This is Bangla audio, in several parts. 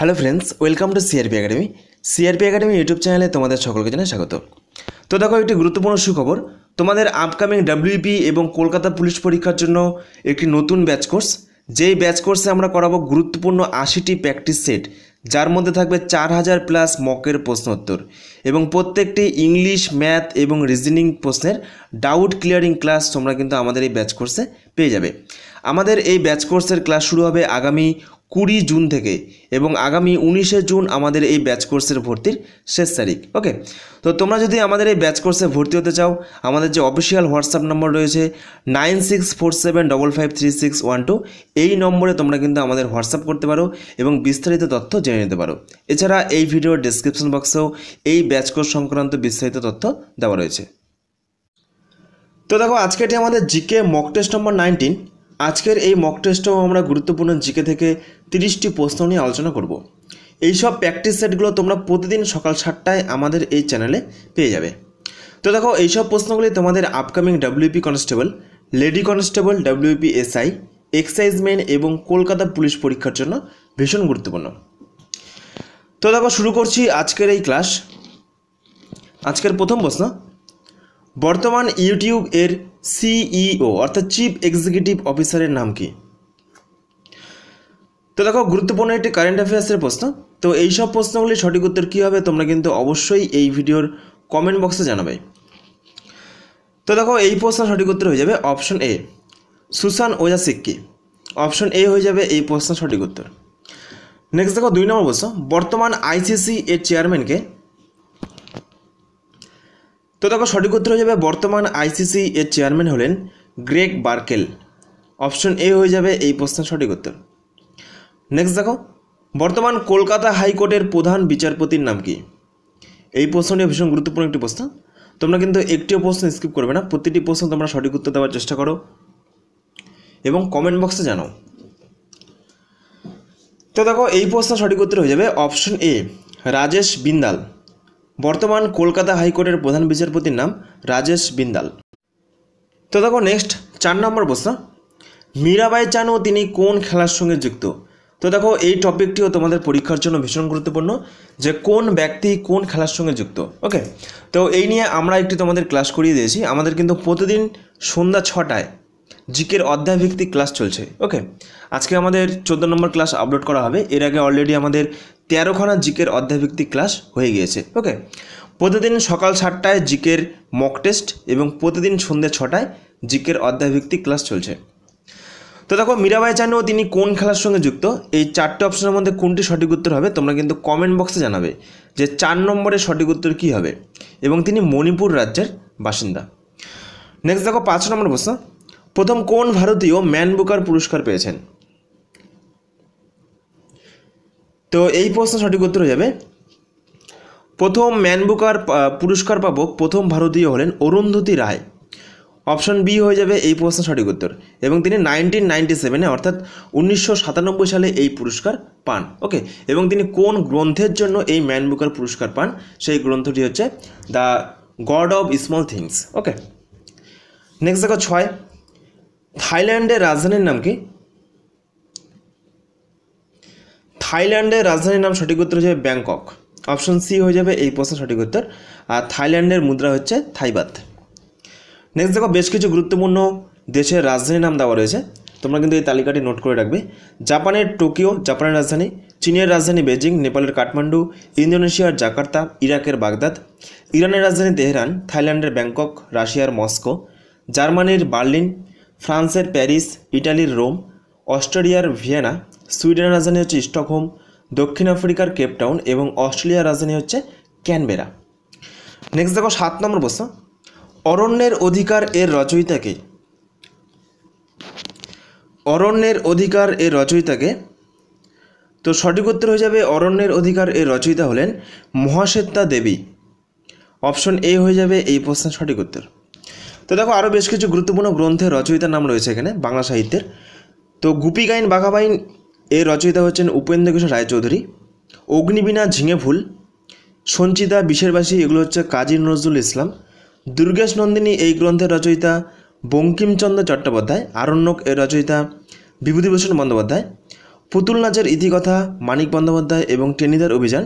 Hello friends welcome to CRP academy CRP academy YouTube চ্যানেলে তোমাদের সকলকে জানাই স্বাগত তো দেখো একটি গুরুত্বপূর্ণ সুখবর তোমাদের আপকামিং ডাব্লিউপি e এবং কলকাতা পুলিশ পরীক্ষার জন্য একটি নতুন ব্যাচ কোর্স যেই ব্যাচ কোর্সে আমরা করাবো গুরুত্বপূর্ণ আশিটি প্র্যাকটিস সেট যার মধ্যে থাকবে চার হাজার প্লাস মকের প্রশ্নোত্তর এবং প্রত্যেকটি ইংলিশ ম্যাথ এবং রিজনিং প্রশ্নের ডাউট ক্লিয়ারিং ক্লাস তোমরা কিন্তু আমাদের এই ব্যাচ কোর্সে পেয়ে যাবে আমাদের এই ব্যাচ কোর্সের ক্লাস শুরু হবে আগামী কুড়ি জুন থেকে এবং আগামী উনিশে জুন আমাদের এই ব্যাচ কোর্সের ভর্তির শেষ তারিখ ওকে তো তোমরা যদি আমাদের এই ব্যাচ কোর্সে ভর্তি হতে চাও আমাদের যে অফিসিয়াল হোয়াটসঅ্যাপ নম্বর রয়েছে nine six four seven double five three six one two এই নম্বরে তোমরা কিন্তু আমাদের হোয়াটসঅ্যাপ করতে পারো এবং বিস্তারিত তথ্য জেনে নিতে পারো এছাড়া এই ভিডিওর ডেসক্রিপশন বক্সেও এই ব্যাচ কোর্স সংক্রান্ত বিস্তারিত তথ্য দেওয়া রয়েছে তো দেখো আজকে এটি আমাদের GK mock test number nineteen আজকের এই মক টেস্টেও আমরা গুরুত্বপূর্ণ জিকে থেকে তিরিশটি প্রশ্ন নিয়ে আলোচনা করব। এই সব প্র্যাকটিস সেটগুলো তোমরা প্রতিদিন সকাল সাতটায় আমাদের এই চ্যানেলে পেয়ে যাবে তো দেখো এইসব প্রশ্নগুলি তোমাদের upcoming WP constable lady constable WP SI exciseman এবং কলকাতা পুলিশ পরীক্ষার জন্য ভীষণ গুরুত্বপূর্ণ তো দেখো শুরু করছি আজকের এই ক্লাস আজকের প্রথম প্রশ্ন বর্তমান ইউটিউব এর সিইও অর্থাৎ চিফ এক্সিকিউটিভ অফিসারের নাম কি তো দেখো গুরুত্বপূর্ণ একটি কারেন্ট অ্যাফেয়ার্সের প্রশ্ন তো এইসব সব প্রশ্নগুলি সঠিক উত্তর কী হবে তোমরা কিন্তু অবশ্যই এই ভিডিওর কমেন্ট বক্সে জানাবে তো দেখো এই প্রশ্ন সঠিক উত্তর হয়ে যাবে অপশন এ সুশান ওজা সিক্কি অপশন এ হয়ে যাবে এই প্রশ্ন সঠিক উত্তর নেক্সট দেখো দুই নম্বর প্রশ্ন বর্তমান আইসিসি এর চেয়ারম্যানকে তো দেখো সঠিক উত্তর হয়ে যাবে বর্তমান আইসিসি এর চেয়ারম্যান হলেন গ্রেগ বার্কেল অপশন এ হয়ে যাবে এই প্রশ্নের সঠিক উত্তর নেক্সট দেখো বর্তমান কলকাতা হাইকোর্টের প্রধান বিচারপতির নাম কি এই প্রশ্নটি ভীষণ গুরুত্বপূর্ণ একটি প্রশ্ন তোমরা কিন্তু একটিও প্রশ্ন স্কিপ করবে না প্রতিটি প্রশ্ন তোমরা সঠিক উত্তর দেওয়ার চেষ্টা করো এবং কমেন্ট বক্সে জানাও তো দেখো এই প্রশ্ন সঠিক উত্তর হয়ে যাবে অপশন এ রাজেশ বিন্দাল বর্তমান কলকাতা হাইকোর্টের প্রধান বিচারপতির নাম রাজেশ বিন্দাল তো দেখো নেক্সট চার নম্বর প্রশ্ন মীরাবাই চানু তিনি কোন খেলার সঙ্গে যুক্ত তো দেখো এই টপিকটিও তোমাদের পরীক্ষার জন্য ভীষণ গুরুত্বপূর্ণ যে কোন ব্যক্তি কোন খেলার সঙ্গে যুক্ত ওকে তো এই নিয়ে আমরা একটি তোমাদের ক্লাস করিয়ে দিয়েছি আমাদের কিন্তু প্রতিদিন সন্ধ্যা ছটায় জিকের অধ্যায়ভিত্তিক ক্লাস চলছে ওকে আজকে আমাদের চোদ্দো নম্বর ক্লাস আপলোড করা হবে এর আগে অলরেডি আমাদের তেরোখানা জিকের অধ্যায়ভিত্তিক ক্লাস হয়ে গিয়েছে ওকে প্রতিদিন সকাল সাতটায় জিকের মক টেস্ট এবং প্রতিদিন সন্ধ্যে ছটায় জিকের অধ্যায়ভিত্তিক ক্লাস চলছে তো দেখো মীরাবাই চানু তিনি কোন খেলার সঙ্গে যুক্ত এই চারটে অপশনের মধ্যে কোনটি সঠিক উত্তর হবে তোমরা কিন্তু কমেন্ট বক্সে জানাবে যে চার নম্বরের সঠিক উত্তর কী হবে এবং তিনি মণিপুর রাজ্যের বাসিন্দা নেক্সট দেখো পাঁচ নম্বর প্রশ্ন প্রথম কোন ভারতীয় ম্যান বুকার পুরস্কার পেয়েছেন তো এই প্রশ্ন সঠিক উত্তর হয়ে যাবে প্রথম ম্যানবুকার পুরস্কার পাব প্রথম ভারতীয় হলেন অরুন্ধতী রায় অপশন বি হয়ে যাবে এই প্রশ্ন সঠিক উত্তর এবং তিনি নাইনটিন নাইনটি সেভেনে অর্থাৎ উনিশশো সাতানব্বই সালে এই পুরস্কার পান ওকে এবং তিনি কোন গ্রন্থের জন্য এই ম্যান বুকার পুরস্কার পান সেই গ্রন্থটি হচ্ছে the God of Small Things okay next দেখো ছয় থাইল্যান্ডের রাজধানীর নাম কি থাইল্যান্ডের রাজধানীর নাম সঠিক উত্তর হচ্ছে ব্যাংকক অপশন সি হয়ে যাবে এই প্রশ্নের সঠিক উত্তর আর থাইল্যান্ডের মুদ্রা হচ্ছে থাইবাত নেক্সট দেখো বেশ কিছু গুরুত্বপূর্ণ দেশের রাজধানীর নাম দেওয়া রয়েছে তোমরা কিন্তু এই তালিকাটি নোট করে রাখবে জাপানের টোকিও জাপানের রাজধানী চীনের রাজধানী বেজিং নেপালের কাঠমান্ডু ইন্দোনেশিয়ার জাকার্তা ইরাকের বাগদাদ ইরানের রাজধানী তেহরান থাইল্যান্ডের ব্যাংকক রাশিয়ার মস্কো জার্মানির বার্লিন ফ্রান্সের প্যারিস ইটালির রোম অস্ট্রেলিয়ার ভিয়েনা সুইডেনের রাজধানী হচ্ছে স্টকহোম দক্ষিণ আফ্রিকার কেপটাউন এবং অস্ট্রেলিয়ার রাজধানী হচ্ছে ক্যানবেরা নেক্সট দেখো সাত নম্বর প্রশ্ন অরণ্যের অধিকার এর রচয়িতাকে অরণ্যের অধিকার এর রচয়িতাকে তো সঠিক উত্তর হয়ে যাবে অরণ্যের অধিকার এর রচয়িতা হলেন মহাশ্বেতা দেবী অপশন এ হয়ে যাবে এই প্রশ্নের সঠিক উত্তর তো দেখো আরও বেশ কিছু গুরুত্বপূর্ণ গ্রন্থের রচয়িতার নাম রয়েছে এখানে বাংলা সাহিত্যের তো গুপি গাইন বাঘাবাইন এর রচয়িতা হচ্ছেন উপেন্দ্র কিশোর রায়চৌধুরী অগ্নিবীণা ঝিঙে ফুল সঞ্চিতা বিশেরবাসী এগুলো হচ্ছে কাজী নজরুল ইসলাম দুর্গেশ নন্দিনী এই গ্রন্থের রচয়িতা বঙ্কিমচন্দ্র চট্টোপাধ্যায় আরণ্যক এর রচয়িতা বিভূতিভূষণ বন্দ্যোপাধ্যায় পুতুল নাচের ইতিকথা মানিক বন্দ্যোপাধ্যায় এবং টেনিদার অভিযান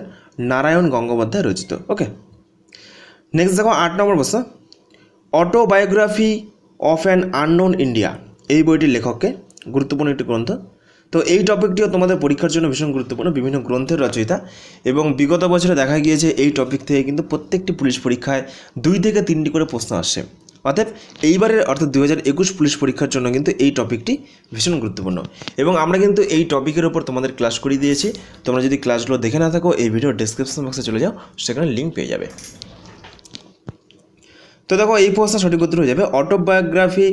নারায়ণ গঙ্গোপাধ্যায় রচিত ওকে নেক্সট দেখো আট নম্বর প্রশ্ন autobiography of an unknown India এই বইটির লেখককে গুরুত্বপূর্ণ একটি গ্রন্থ তো এই টপিকটিও তোমাদের পরীক্ষার জন্য ভীষণ গুরুত্বপূর্ণ বিভিন্ন গ্রন্থের রচয়িতা এবং বিগত বছরে দেখা গিয়েছে এই টপিক থেকে কিন্তু প্রত্যেকটি পুলিশ পরীক্ষায় দুই থেকে তিনটি করে প্রশ্ন আসে অর্থাৎ এইবারের অর্থাৎ দু পুলিশ পরীক্ষার জন্য কিন্তু এই টপিকটি ভীষণ গুরুত্বপূর্ণ এবং আমরা কিন্তু এই টপিকের ওপর তোমাদের ক্লাস করিয়ে দিয়েছি তোমরা যদি ক্লাসগুলো দেখে না থাকো এই ভিডিও ডিসক্রিপশন বক্সে চলে যাও সেখানে লিঙ্ক পেয়ে যাবে তো দেখো এই প্রশ্ন সঠিক উত্তর হয়ে যাবে autobiography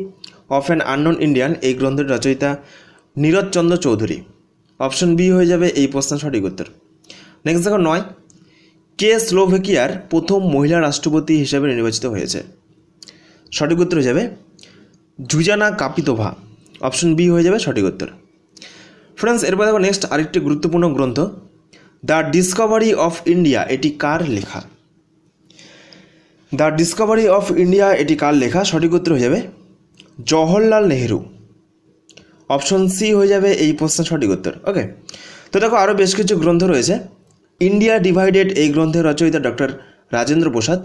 of an unknown Indian এই গ্রন্থের রচয়িতা নীরজচন্দ্র চৌধুরী অপশন বি হয়ে যাবে এই প্রশ্নের সঠিক উত্তর নেক্সট দেখো নয় কে স্লোভেকিয়ার প্রথম মহিলা রাষ্ট্রপতি হিসেবে নির্বাচিত হয়েছে সঠিক উত্তর হয়ে যাবে জুজানা কাপিতোভা অপশন বি হয়ে যাবে সঠিক উত্তর ফ্রেন্ডস এরপর দেখো নেক্সট আরেকটি গুরুত্বপূর্ণ গ্রন্থ দ্য ডিসকভারি অফ ইন্ডিয়া এটি কার লেখা দ্য ডিসকভারি অফ ইন্ডিয়া এটি কার লেখা সঠিক উত্তর হয়ে যাবে জওহরলাল নেহেরু অপশন সি হয়ে যাবে এই প্রশ্নের সঠিক উত্তর ওকে তো দেখো আরও বেশ কিছু গ্রন্থ রয়েছে ইন্ডিয়া ডিভাইডেড এই গ্রন্থের রচয়িতা doctor Rajendra Prasad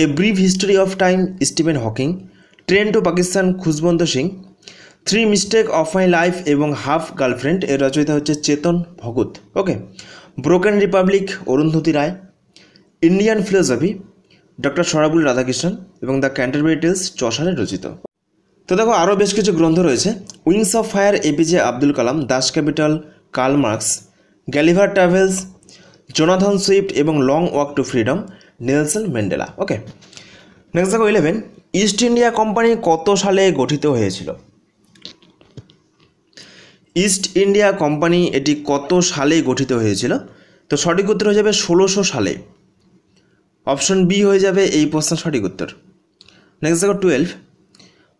a brief history of time Stephen Hawking train to Pakistan Khushwant Singh three mistake of my life এবং হাফ গার্লফ্রেন্ড এর রচয়িতা হচ্ছে Chetan Bhagat okay broken republic Arundhati Roy Indian philosophy doctor Sarvepalli Radhakrishnan এবং দ্য ক্যান্টারবেরি চশারে চষারে রচিত তো দেখো আরও বেশ কিছু গ্রন্থ রয়েছে wings of fire APJ Abdul Kalam Das Kapital Karl Marx Gulliver travels Jonathan Swift এবং long walk to freedom Nelson Mandela okay next দেখো ইলেভেন ইস্ট ইন্ডিয়া কোম্পানি কত সালে গঠিত হয়েছিল ইস্ট ইন্ডিয়া কোম্পানি এটি কত সালে গঠিত হয়েছিল তো সঠিক উত্তর হয়ে যাবে ষোলোশো সালে অপশন বি হয়ে যাবে এই প্রশ্ন সঠিক উত্তর নেক্সট দেখো টুয়েলভ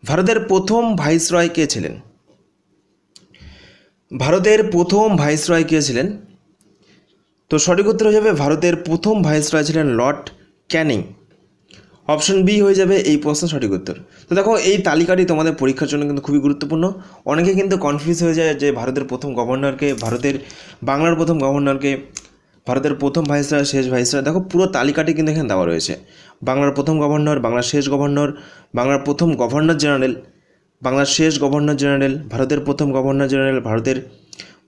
ভারতের প্রথম ভাইসরয় কে ছিলেন ভারতের প্রথম ভাইসরয় কে ছিলেন তো সঠিক উত্তর হয়ে যাবে ভারতের প্রথম ভাইসরয় ছিলেন লর্ড ক্যানিং অপশন বি হয়ে যাবে এই প্রশ্ন সঠিক উত্তর তো দেখো এই তালিকাটি তোমাদের পরীক্ষার জন্য কিন্তু খুবই গুরুত্বপূর্ণ অনেকে কিন্তু কনফিউজ হয়ে যায় যে ভারতের প্রথম গভর্নরকে ভারতের বাংলার প্রথম গভর্নরকে ভারতের প্রথম ভাইসরয় শেষ ভাইসরয় দেখো পুরো তালিকাটি কিন্তু এখানে দেওয়া রয়েছে বাংলার প্রথম গভর্নর বাংলার শেষ গভর্নর বাংলার প্রথম গভর্নর জেনারেল বাংলার শেষ গভর্নর জেনারেল ভারতের প্রথম গভর্নর জেনারেল ভারতের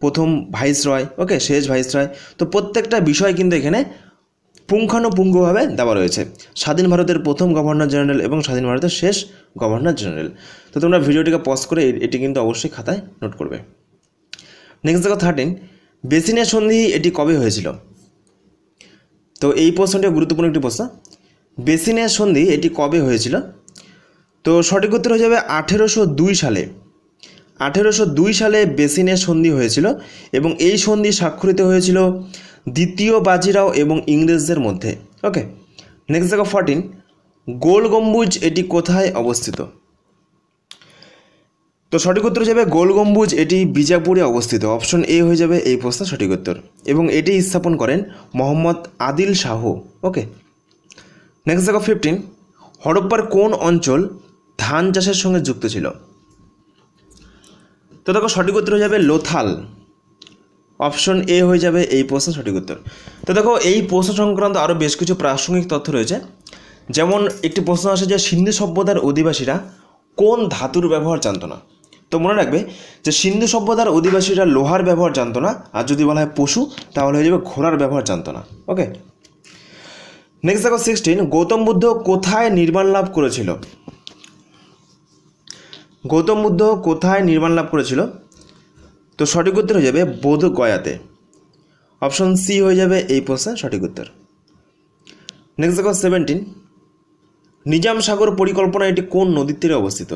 প্রথম ভাইসরয় ওকে শেষ ভাইসরয় তো প্রত্যেকটা বিষয় কিন্তু এখানে পুঙ্খানুপুঙ্খভাবে দেওয়া রয়েছে স্বাধীন ভারতের প্রথম গভর্নর জেনারেল এবং স্বাধীন ভারতের শেষ গভর্নর জেনারেল তো তোমরা ভিডিওটিকে পজ করে এটি কিন্তু অবশ্যই খাতায় নোট করবে নেক্সট দেখো থার্টিন বেসিনের সন্ধি এটি কবে হয়েছিল তো এই প্রশ্নটি গুরুত্বপূর্ণ একটি প্রশ্ন বেসিনের সন্ধি এটি কবে হয়েছিল তো সঠিক উত্তর হয়ে যাবে আঠেরোশো দুই সালে আঠেরোশো দুই সালে বেসিনের সন্ধি হয়েছিল এবং এই সন্ধি স্বাক্ষরিত হয়েছিল দ্বিতীয় বাজিরাও এবং ইংরেজদের মধ্যে ওকে নেক্সট দেখো ফর্টিন গোল গম্বুজ এটি কোথায় অবস্থিত তো সঠিক উত্তর যাবে গোল গম্বুজ এটি বিজাপুরে অবস্থিত অপশন এ হয়ে যাবে এই প্রশ্ন সঠিক উত্তর এবং এটি স্থাপন করেন মোহাম্মদ আদিল শাহ ওকে নেক্সট দেখো ফিফটিন হরপ্পার কোন অঞ্চল ধান চাষের সঙ্গে যুক্ত ছিল তো দেখো সঠিক উত্তর হয়ে যাবে লোথাল অপশন এ হয়ে যাবে এই প্রশ্ন সঠিক উত্তর তো দেখো এই প্রশ্ন সংক্রান্ত আরও বেশ কিছু প্রাসঙ্গিক তথ্য রয়েছে যেমন একটি প্রশ্ন আসে যে সিন্ধু সভ্যতার অধিবাসীরা কোন ধাতুর ব্যবহার জানত না তো মনে রাখবে যে সিন্ধু সভ্যতার অধিবাসীরা লোহার ব্যবহার জানত না আর যদি বলা হয় পশু তাহলে হয়ে যাবে ঘোড়ার ব্যবহার জানত না ওকে নেক্সট দেখো সিক্সটিন গৌতম বুদ্ধ কোথায় নির্মাণ লাভ করেছিল গৌতম বুদ্ধ কোথায় নির্মাণ লাভ করেছিল তো সঠিক উত্তর হয়ে যাবে বোধ গয়াতে অপশন সি হয়ে যাবে এই প্রশ্নের সঠিক উত্তর নেক্সট দেখো সেভেন্টিন নিজাম সাগর পরিকল্পনা এটি কোন নদীর তীরে অবস্থিত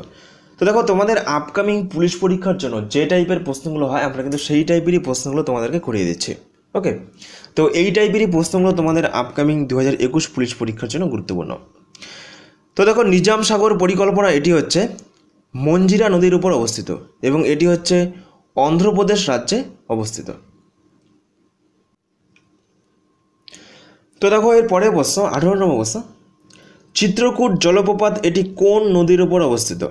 তো দেখো তোমাদের আপকামিং পুলিশ পরীক্ষার জন্য যে টাইপের প্রশ্নগুলো হয় আমরা কিন্তু সেই টাইপেরই প্রশ্নগুলো তোমাদেরকে করিয়ে দিচ্ছি ওকে তো এই টাইপেরই প্রশ্নগুলো তোমাদের আপকামিং দু হাজার একুশ পুলিশ পরীক্ষার জন্য গুরুত্বপূর্ণ তো দেখো নিজাম সাগর পরিকল্পনা এটি হচ্ছে মঞ্জিরা নদীর উপর অবস্থিত এবং এটি হচ্ছে অন্ধ্রপ্রদেশ রাজ্যে অবস্থিত তো দেখো এর পরের প্রশ্ন আঠারো নম্বর প্রশ্ন চিত্রকূট জলপ্রপাত এটি কোন নদীর উপর অবস্থিত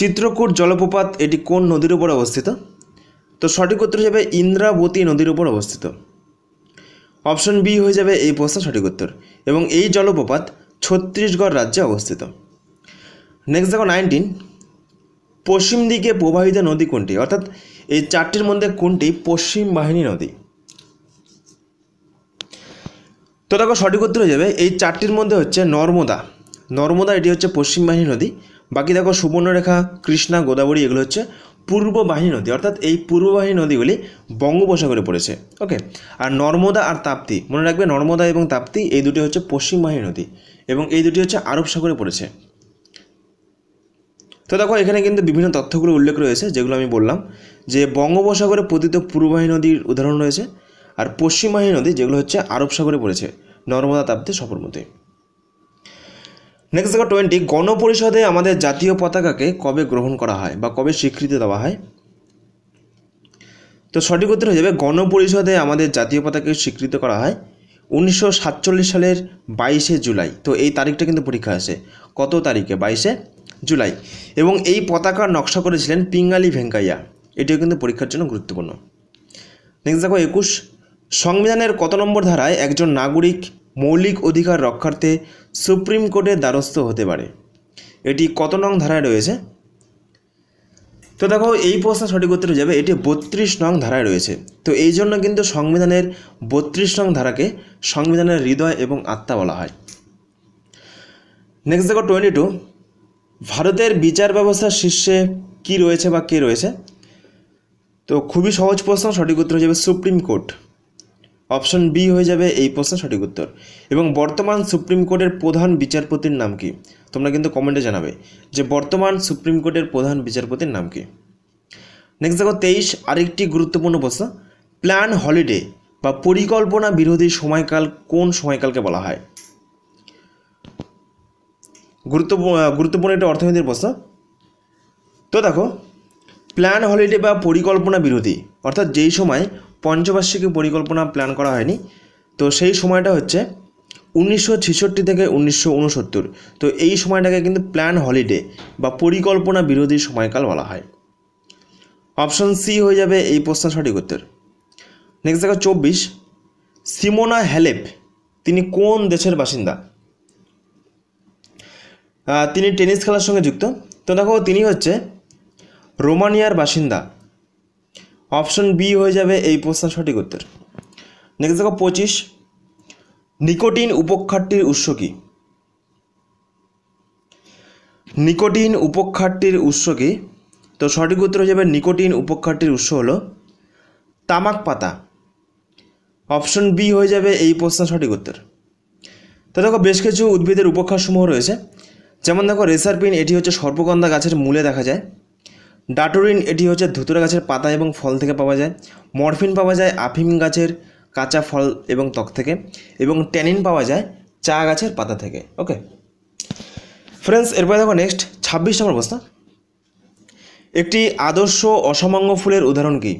চিত্রকূট জলপ্রপাত এটি কোন নদীর উপর অবস্থিত তো সঠিক উত্তর হিসাবে ইন্দ্রাবতী নদীর উপর অবস্থিত অপশন বি হয়ে যাবে এই প্রশ্ন সঠিক উত্তর এবং এই জলপ্রপাত ছত্তিশগড় রাজ্যে অবস্থিত নেক্সট দেখো নাইনটিন পশ্চিম দিকে প্রবাহিত নদী কোনটি অর্থাৎ এই চারটির মধ্যে কোনটি পশ্চিম বাহিনী নদী তো দেখো সঠিক উত্তর হয়ে যাবে এই চারটির মধ্যে হচ্ছে নর্মদা নর্মদা এটি হচ্ছে পশ্চিম বাহিনী নদী বাকি দেখো সুবর্ণরেখা কৃষ্ণা গোদাবরী এগুলো হচ্ছে পূর্ববাহিনী নদী অর্থাৎ এই পূর্ববাহিনী নদীগুলি বঙ্গোপসাগরে পড়েছে ওকে আর নর্মদা আর তাপ্তি মনে রাখবে নর্মদা এবং তাপ্তি এই দুটি হচ্ছে পশ্চিমবাহিনী নদী এবং এই দুটি হচ্ছে আরব সাগরে পড়েছে তো দেখো এখানে কিন্তু বিভিন্ন তথ্যগুলো উল্লেখ রয়েছে যেগুলো আমি বললাম যে বঙ্গোপসাগরে পতিত পূর্ববাহী নদীর উদাহরণ রয়েছে আর পশ্চিমবাহী নদী যেগুলো হচ্ছে আরব সাগরে পড়েছে নর্মদা তাপ্তি সবরমতী নেক্সট দেখো টোয়েন্টি গণপরিষদে আমাদের জাতীয় পতাকাকে কবে গ্রহণ করা হয় বা কবে স্বীকৃতি দেওয়া হয় তো সঠিক উত্তর হয়ে যাবে গণপরিষদে আমাদের জাতীয় পতাকাকে স্বীকৃত করা হয় উনিশশো সালের বাইশে জুলাই তো এই তারিখটা কিন্তু পরীক্ষা আছে কত তারিখে বাইশে জুলাই এবং এই পতাকার নকশা করেছিলেন পিঙ্গালি ভেঙ্কাইয়া এটিও কিন্তু পরীক্ষার জন্য গুরুত্বপূর্ণ নেক্সট দেখো একুশ সংবিধানের কত নম্বর ধারায় একজন নাগরিক মৌলিক অধিকার রক্ষার্থে সুপ্রিম কোর্টের দ্বারস্থ হতে পারে এটি কত নং ধারায় রয়েছে তো দেখো এই প্রশ্ন সঠিক উত্তর যাবে এটি বত্রিশ নং ধারায় রয়েছে তো এই জন্য কিন্তু সংবিধানের বত্রিশ নং ধারাকে সংবিধানের হৃদয় এবং আত্মা বলা হয় নেক্সট দেখো টোয়েন্টি টু ভারতের বিচার ব্যবস্থার শীর্ষে কি রয়েছে বা কে রয়েছে তো খুবই সহজ প্রশ্ন সঠিক উত্তর হয়ে যাবে সুপ্রিম কোর্ট অপশন বি হয়ে যাবে এই প্রশ্নের সঠিক উত্তর এবং বর্তমান সুপ্রিম কোর্টের প্রধান বিচারপতির নাম কি তোমরা কিন্তু কমেন্টে জানাবে যে বর্তমান সুপ্রিম কোর্টের প্রধান বিচারপতির নাম কি নেক্সট দেখো তেইশ আরেকটি গুরুত্বপূর্ণ প্রশ্ন প্ল্যান হলিডে বা পরিকল্পনা বিরোধী সময়কাল কোন সময়কালকে বলা হয় গুরুত্বপূর্ণ গুরুত্বপূর্ণ একটা অর্থনীতির প্রশ্ন তো দেখো প্ল্যান হলিডে বা পরিকল্পনা বিরোধী অর্থাৎ যেই সময় পঞ্চবার্ষিকী পরিকল্পনা প্ল্যান করা হয়নি তো সেই সময়টা হচ্ছে উনিশশো ছেষট্টি থেকে উনিশশো উনসত্তর তো এই সময়টাকে কিন্তু প্ল্যান হলিডে বা পরিকল্পনা বিরোধী সময়কাল বলা হয় অপশন সি হয়ে যাবে এই প্রশ্ন সঠিক উত্তর নেক্সট দেখা চব্বিশ সিমোনা হ্যালেপ তিনি কোন দেশের বাসিন্দা তিনি টেনিস খেলার সঙ্গে যুক্ত তো দেখো তিনি হচ্ছে রোমানিয়ার বাসিন্দা অপশন বি হয়ে যাবে এই প্রশ্ন সঠিক উত্তর নেক্সট দেখো পঁচিশ নিকোটিন উপক্ষারটির উৎস কী নিকোটিন উপক্ষারটির উৎস কী তো সঠিক উত্তর হয়ে যাবে নিকোটিন উপক্ষারটির উৎস হলো তামাক পাতা অপশন বি হয়ে যাবে এই প্রশ্ন সঠিক উত্তর তো দেখো বেশ কিছু উদ্ভিদের সমূহ রয়েছে যেমন দেখো রেসারপিন এটি হচ্ছে সর্বগন্ধা গাছের মূলে দেখা যায় ডাটোরিন এটি হচ্ছে ধুতুরা গাছের পাতা এবং ফল থেকে পাওয়া যায় মরফিন পাওয়া যায় আফিম গাছের কাঁচা ফল এবং ত্বক থেকে এবং ট্যানিন পাওয়া যায় চা গাছের পাতা থেকে ওকে ফ্রেন্ডস এরপরে দেখো নেক্সট ছাব্বিশ নম্বর প্রশ্ন একটি আদর্শ অসমাঙ্গ ফুলের উদাহরণ কী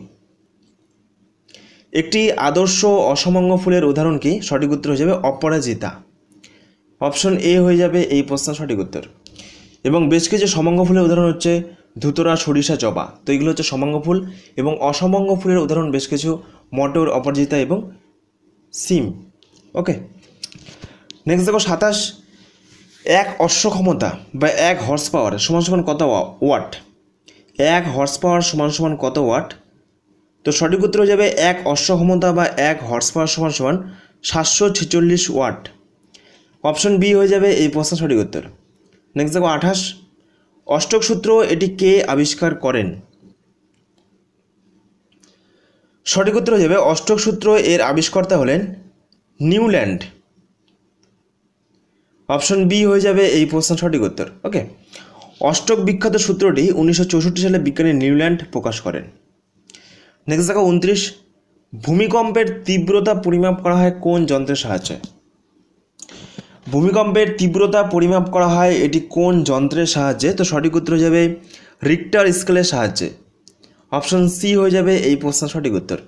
একটি আদর্শ অসমাঙ্গ ফুলের উদাহরণ কি সঠিক উত্তর হয়ে যাবে অপরাজিতা অপশন এ হয়ে যাবে এই প্রশ্ন সঠিক উত্তর এবং বেশ কিছু সমঙ্গ ফুলের উদাহরণ হচ্ছে ধুতরা সরিষা জবা তো এগুলো হচ্ছে সমঙ্গ ফুল এবং অসমঙ্গ ফুলের উদাহরণ বেশ কিছু মটর অপরাজিতা এবং সিম ওকে নেক্সট দেখো সাতাশ এক অশ্ব ক্ষমতা বা এক হর্স পাওয়ার সমান সমান কত ওয়াট এক হর্স পাওয়ার সমান সমান কত ওয়াট তো সঠিক উত্তর হয়ে যাবে এক অশ্ব ক্ষমতা বা এক হর্স পাওয়ার সমান সমান সাতশো ছেচল্লিশ ওয়াট অপশন বি হয়ে যাবে এই প্রশ্ন সঠিক উত্তর নেক্সট দেখো আঠাশ অষ্টক সূত্র এটি কে আবিষ্কার করেন সঠিক উত্তর হিসেবে অষ্টক সূত্র এর আবিষ্কর্তা হলেন নিউল্যান্ড অপশন বি হয়ে যাবে এই প্রশ্ন সঠিক উত্তর ওকে অষ্টক বিখ্যাত সূত্রটি উনিশশো সালে বিজ্ঞানী নিউল্যান্ড প্রকাশ করেন নেক্সট দেখো উনত্রিশ ভূমিকম্পের তীব্রতা পরিমাপ করা হয় কোন যন্ত্রের সাহায্যে ভূমিকম্পের তীব্রতা পরিমাপ করা হয় এটি কোন যন্ত্রের সাহায্যে তো সঠিক উত্তর হয়ে যাবে রিক্টার স্কেলের সাহায্যে অপশন সি হয়ে যাবে এই প্রশ্ন সঠিক উত্তর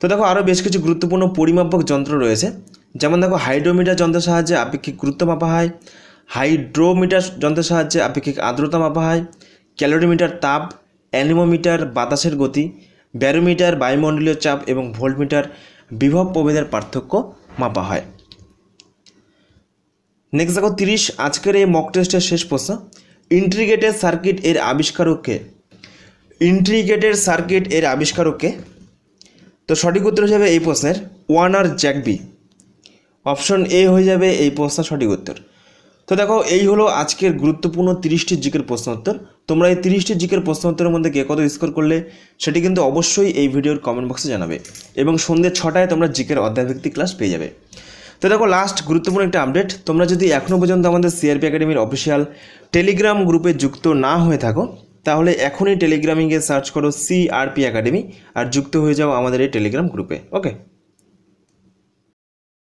তো দেখো আরও বেশ কিছু গুরুত্বপূর্ণ পরিমাপক যন্ত্র রয়েছে যেমন দেখো হাইড্রোমিটার যন্ত্রের সাহায্যে আপেক্ষিক গুরুত্ব মাপা হয় হাইড্রোমিটার যন্ত্রের সাহায্যে আপেক্ষিক আর্দ্রতা মাপা হয় ক্যালোরিমিটার তাপ অ্যানিমোমিটার বাতাসের গতি ব্যারোমিটার বায়ুমণ্ডলীয় চাপ এবং ভোল্টমিটার বিভব প্রভেদের পার্থক্য মাপা হয় নেক্সট দেখো তিরিশ আজকের এই মক টেস্টের শেষ প্রশ্ন ইন্ট্রিগেটেড সার্কিট এর আবিষ্কারককে ইন্ট্রিগেটেড সার্কিট এর আবিষ্কারককে তো সঠিক উত্তর হিসাবে এই প্রশ্নের ওয়ানার জ্যাকবি অপশন এ হয়ে যাবে এই প্রশ্ন সঠিক উত্তর তো দেখো এই হলো আজকের গুরুত্বপূর্ণ তিরিশটি জিকের প্রশ্ন উত্তর তোমরা এই তিরিশটি জিকের প্রশ্ন উত্তরের মধ্যে কে কত স্কোর করলে সেটি কিন্তু অবশ্যই এই ভিডিওর কমেন্ট বক্সে জানাবে এবং সন্ধ্যে ছটায় তোমরা জিকের অধ্যায়ভিত্তিক ক্লাস পেয়ে যাবে তো দেখো লাস্ট গুরুত্বপূর্ণ একটা আপডেট তোমরা যদি এখনও পর্যন্ত আমাদের সিআরপি একাডেমির অফিসিয়াল টেলিগ্রাম গ্রুপে যুক্ত না হয়ে থাকো তাহলে এখনই টেলিগ্রামিংয়ে সার্চ করো সিআরপি একাডেমি আর যুক্ত হয়ে যাও আমাদের এই টেলিগ্রাম গ্রুপে ওকে